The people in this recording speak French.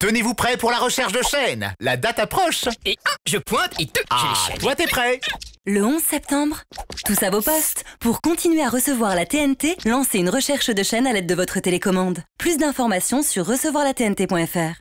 Tenez-vous prêt pour la recherche de chaîne. La date approche. Et je pointe et deux, ah, Toi, t'es prêt Le 11 septembre, tous à vos postes. Pour continuer à recevoir la TNT, lancez une recherche de chaîne à l'aide de votre télécommande. Plus d'informations sur recevoirlatnt.fr.